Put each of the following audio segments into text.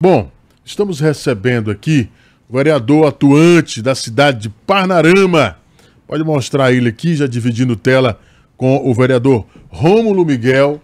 Bom, estamos recebendo aqui o vereador atuante da cidade de Parnarama. Pode mostrar ele aqui, já dividindo tela com o vereador Rômulo Miguel.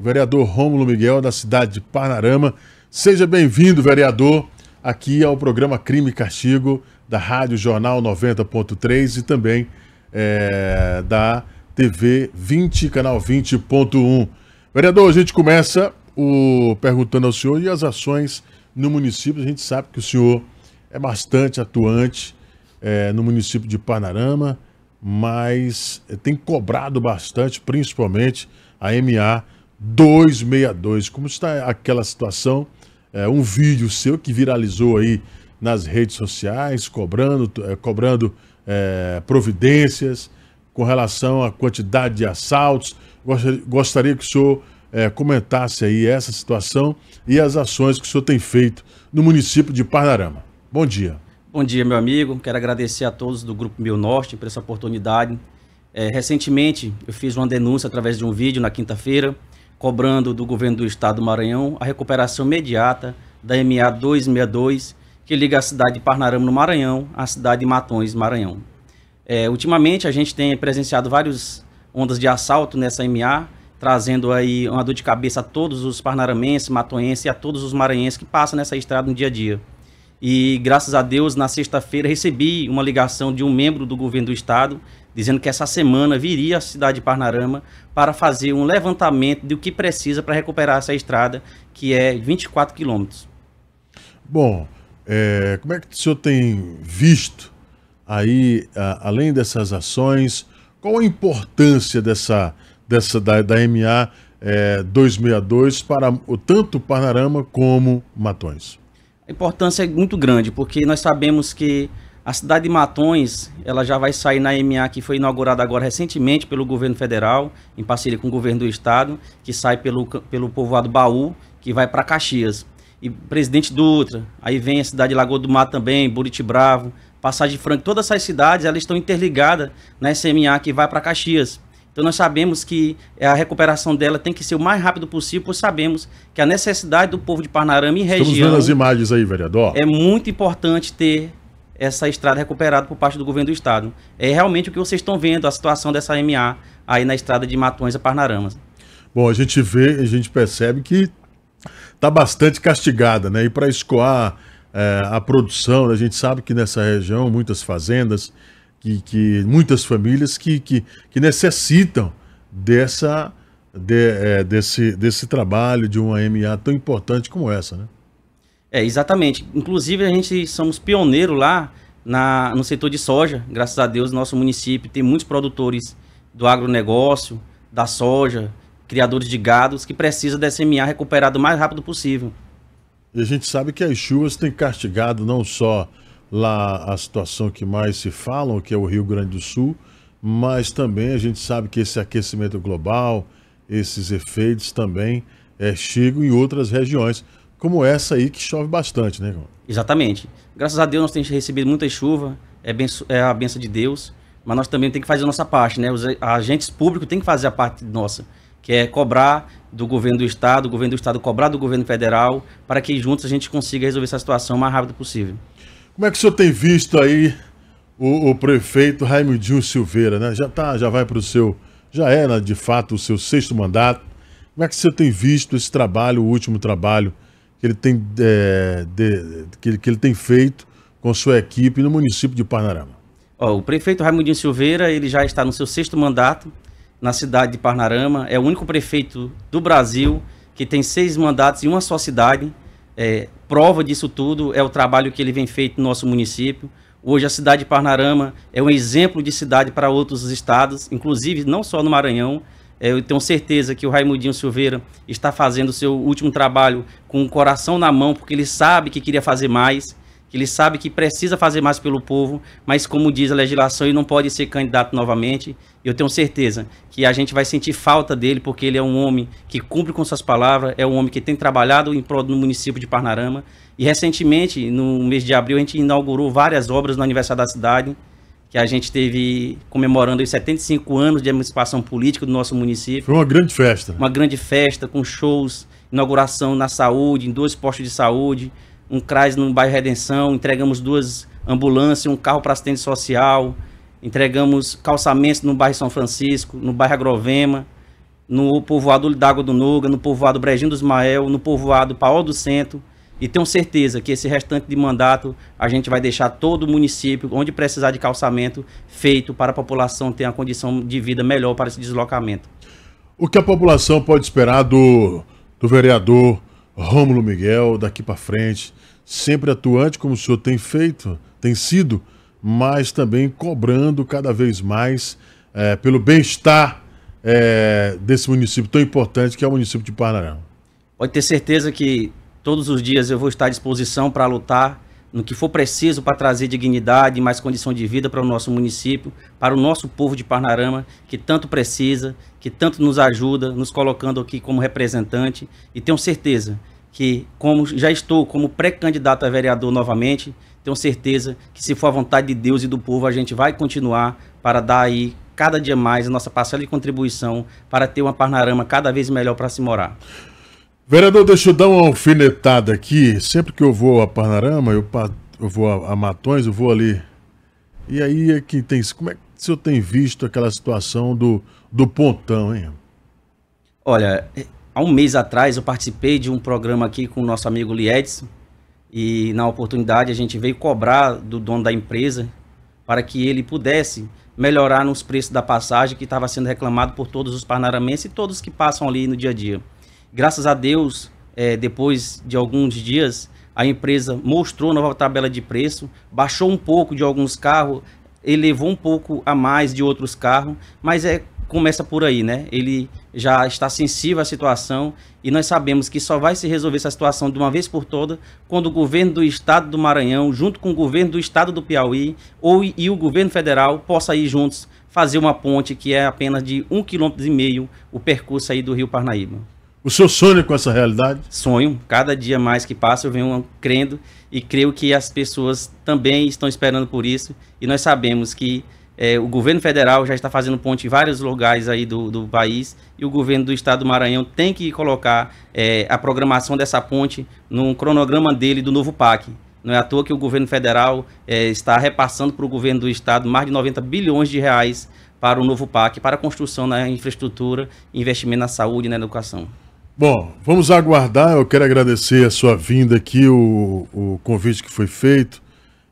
O vereador Rômulo Miguel da cidade de Parnarama. Seja bem-vindo, vereador, aqui ao programa Crime e Castigo da Rádio Jornal 90.3 e também é, da TV 20, canal 20.1. Vereador, a gente começa o, perguntando ao senhor e as ações no município. A gente sabe que o senhor é bastante atuante é, no município de Panarama, mas tem cobrado bastante, principalmente a MA 262. Como está aquela situação? É, um vídeo seu que viralizou aí nas redes sociais, cobrando, é, cobrando é, providências com relação à quantidade de assaltos. Gostaria, gostaria que o senhor é, comentasse aí essa situação e as ações que o senhor tem feito no município de Parnarama. Bom dia. Bom dia, meu amigo. Quero agradecer a todos do Grupo Meu Norte por essa oportunidade. É, recentemente, eu fiz uma denúncia através de um vídeo na quinta-feira, cobrando do governo do estado do Maranhão a recuperação imediata da MA 262, que liga a cidade de Parnarama, no Maranhão, à cidade de Matões, Maranhão. É, ultimamente, a gente tem presenciado várias ondas de assalto nessa MA, trazendo aí uma dor de cabeça a todos os parnaramenses, matoenses e a todos os maranhenses que passam nessa estrada no dia a dia. E graças a Deus, na sexta-feira recebi uma ligação de um membro do governo do estado dizendo que essa semana viria à cidade de Parnarama para fazer um levantamento do que precisa para recuperar essa estrada, que é 24 quilômetros. Bom, é, como é que o senhor tem visto aí, a, além dessas ações, qual a importância dessa, dessa, da, da MA é, 262 para tanto panorama como Matões? A importância é muito grande, porque nós sabemos que a cidade de Matões, ela já vai sair na MA que foi inaugurada agora recentemente pelo governo federal, em parceria com o governo do estado, que sai pelo, pelo povoado Baú, que vai para Caxias. E Presidente Dutra, aí vem a cidade de Lagoa do Mar também, Buriti Bravo, Passagem Franca, todas essas cidades, elas estão interligadas na SMA que vai para Caxias. Então nós sabemos que eh, a recuperação dela tem que ser o mais rápido possível, pois sabemos que a necessidade do povo de Parnarama e região... Estamos vendo as imagens aí, vereador. É muito importante ter essa estrada recuperada por parte do governo do estado. É realmente o que vocês estão vendo, a situação dessa MA aí na estrada de Matões a Parnaramas. Bom, a gente vê, a gente percebe que está bastante castigada, né? E para escoar é, a produção, né? a gente sabe que nessa região muitas fazendas que, que muitas famílias que, que, que necessitam dessa, de, é, desse, desse trabalho de uma MA tão importante como essa, né? É, exatamente. Inclusive, a gente somos pioneiro lá na, no setor de soja. Graças a Deus, nosso município tem muitos produtores do agronegócio, da soja, criadores de gados, que precisam dessa MA recuperada o mais rápido possível. E a gente sabe que as chuvas têm castigado não só lá a situação que mais se falam, que é o Rio Grande do Sul, mas também a gente sabe que esse aquecimento global, esses efeitos também é, chegam em outras regiões, como essa aí que chove bastante, né? Exatamente. Graças a Deus nós temos recebido muita chuva, é, é a benção de Deus, mas nós também temos que fazer a nossa parte, né? Os agentes públicos têm que fazer a parte nossa, que é cobrar do governo do estado, o governo do estado cobrar do governo federal, para que juntos a gente consiga resolver essa situação o mais rápido possível. Como é que o senhor tem visto aí o, o prefeito Raimundinho Silveira, né? Já, tá, já vai para o seu, já era é, né, de fato o seu sexto mandato. Como é que o senhor tem visto esse trabalho, o último trabalho que ele tem, é, de, que, ele, que ele tem feito com sua equipe no município de Parnarama? Ó, o prefeito Raimundinho Silveira, ele já está no seu sexto mandato na cidade de Parnarama. É o único prefeito do Brasil que tem seis mandatos em uma só cidade. É, Prova disso tudo é o trabalho que ele vem feito no nosso município. Hoje a cidade de Parnarama é um exemplo de cidade para outros estados, inclusive não só no Maranhão. É, eu tenho certeza que o Raimundinho Silveira está fazendo o seu último trabalho com o coração na mão, porque ele sabe que queria fazer mais que ele sabe que precisa fazer mais pelo povo, mas como diz a legislação, ele não pode ser candidato novamente. Eu tenho certeza que a gente vai sentir falta dele, porque ele é um homem que cumpre com suas palavras, é um homem que tem trabalhado em prol do município de Parnarama. E recentemente, no mês de abril, a gente inaugurou várias obras no aniversário da cidade, que a gente teve comemorando os 75 anos de emancipação política do nosso município. Foi uma grande festa. Uma grande festa, com shows, inauguração na saúde, em dois postos de saúde, um CRAS no bairro Redenção, entregamos duas ambulâncias, um carro para assistente social, entregamos calçamentos no bairro São Francisco, no bairro Agrovema, no povoado D'Água do Noga, no povoado Brejinho dos Mael, no povoado Paó do Centro, e tenho certeza que esse restante de mandato a gente vai deixar todo o município, onde precisar de calçamento, feito para a população ter uma condição de vida melhor para esse deslocamento. O que a população pode esperar do, do vereador Rômulo Miguel, daqui para frente, sempre atuante como o senhor tem feito, tem sido, mas também cobrando cada vez mais é, pelo bem-estar é, desse município tão importante que é o município de Paraná. Pode ter certeza que todos os dias eu vou estar à disposição para lutar no que for preciso para trazer dignidade e mais condição de vida para o nosso município, para o nosso povo de Parnarama, que tanto precisa, que tanto nos ajuda, nos colocando aqui como representante. E tenho certeza que, como já estou como pré-candidato a vereador novamente, tenho certeza que, se for a vontade de Deus e do povo, a gente vai continuar para dar aí cada dia mais a nossa parcela de contribuição para ter uma Parnarama cada vez melhor para se morar. Vereador, deixa eu dar uma alfinetada aqui. Sempre que eu vou a Panarama, eu, eu vou a, a, Matões, eu vou ali. E aí é que tem. Como é que o senhor tem visto aquela situação do, do pontão, hein? Olha, é, há um mês atrás eu participei de um programa aqui com o nosso amigo Liedson. E na oportunidade a gente veio cobrar do dono da empresa para que ele pudesse melhorar nos preços da passagem que estava sendo reclamado por todos os panaramenses e todos que passam ali no dia a dia. Graças a Deus, é, depois de alguns dias, a empresa mostrou nova tabela de preço, baixou um pouco de alguns carros, elevou um pouco a mais de outros carros, mas é começa por aí, né? Ele já está sensível à situação e nós sabemos que só vai se resolver essa situação de uma vez por toda quando o governo do estado do Maranhão, junto com o governo do estado do Piauí ou e o governo federal, possa ir juntos fazer uma ponte que é apenas de um quilômetro e meio o percurso aí do Rio Parnaíba. O seu sonho com essa realidade? Sonho. Cada dia mais que passa, eu venho crendo e creio que as pessoas também estão esperando por isso. E nós sabemos que é, o governo federal já está fazendo ponte em vários lugares aí do, do país e o governo do estado do Maranhão tem que colocar é, a programação dessa ponte no cronograma dele do novo PAC. Não é à toa que o governo federal é, está repassando para o governo do estado mais de 90 bilhões de reais para o novo PAC, para a construção na infraestrutura, investimento na saúde e na educação. Bom, vamos aguardar. Eu quero agradecer a sua vinda aqui, o, o convite que foi feito,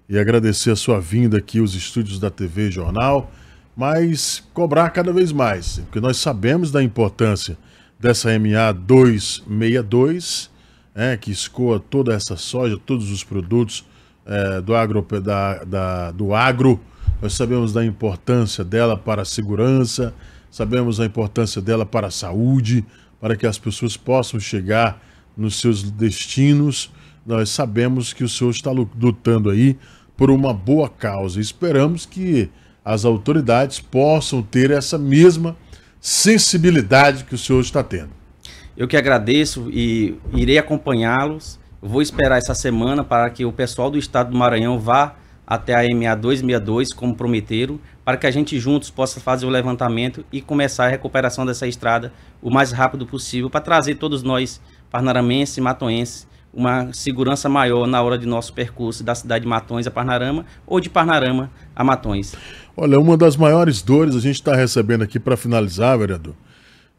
e agradecer a sua vinda aqui os estúdios da TV Jornal, mas cobrar cada vez mais, porque nós sabemos da importância dessa MA 262, é, que escoa toda essa soja, todos os produtos é, do, agro, da, da, do agro. Nós sabemos da importância dela para a segurança, sabemos a importância dela para a saúde, para que as pessoas possam chegar nos seus destinos. Nós sabemos que o Senhor está lutando aí por uma boa causa. Esperamos que as autoridades possam ter essa mesma sensibilidade que o Senhor está tendo. Eu que agradeço e irei acompanhá-los. Vou esperar essa semana para que o pessoal do estado do Maranhão vá até a MA 262, como prometeram, para que a gente juntos possa fazer o levantamento e começar a recuperação dessa estrada o mais rápido possível, para trazer todos nós, parnaramenses e matoenses, uma segurança maior na hora de nosso percurso da cidade de Matões a Parnarama ou de Parnarama a Matões. Olha, uma das maiores dores a gente está recebendo aqui para finalizar, vereador,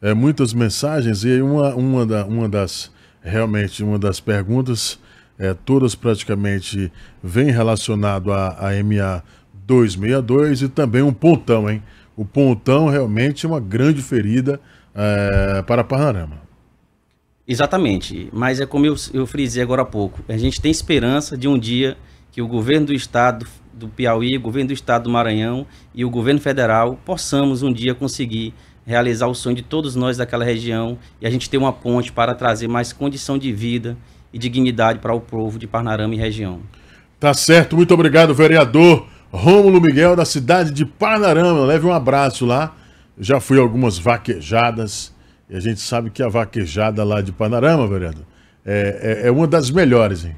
é muitas mensagens e uma, uma, da, uma das, realmente, uma das perguntas é, todas praticamente vêm relacionado à, à MA262 e também um pontão, hein? O pontão realmente é uma grande ferida é, para panorama Exatamente, mas é como eu, eu frisei agora há pouco, a gente tem esperança de um dia que o governo do estado do Piauí, o governo do estado do Maranhão e o governo federal possamos um dia conseguir realizar o sonho de todos nós daquela região e a gente ter uma ponte para trazer mais condição de vida e dignidade para o povo de Parnarama e região. Tá certo, muito obrigado, vereador Rômulo Miguel, da cidade de Parnarama. Leve um abraço lá. Já fui algumas vaquejadas e a gente sabe que a vaquejada lá de Panarama, vereador, é, é, é uma das melhores, hein?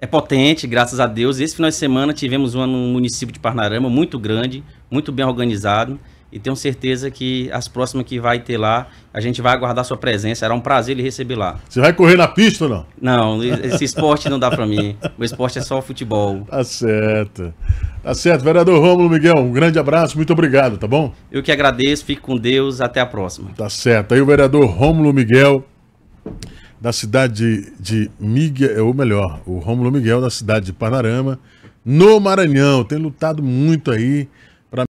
É potente, graças a Deus. Esse final de semana tivemos uma no município de Parnarama, muito grande, muito bem organizado e tenho certeza que as próximas que vai ter lá, a gente vai aguardar sua presença. Era um prazer lhe receber lá. Você vai correr na pista ou não? Não, esse esporte não dá para mim. O esporte é só futebol. Tá certo. Tá certo, vereador Rômulo Miguel, um grande abraço, muito obrigado, tá bom? Eu que agradeço, fico com Deus, até a próxima. Tá certo. Aí o vereador Rômulo Miguel da cidade de Miguel, ou melhor, o Rômulo Miguel da cidade de Panarama, no Maranhão, tem lutado muito aí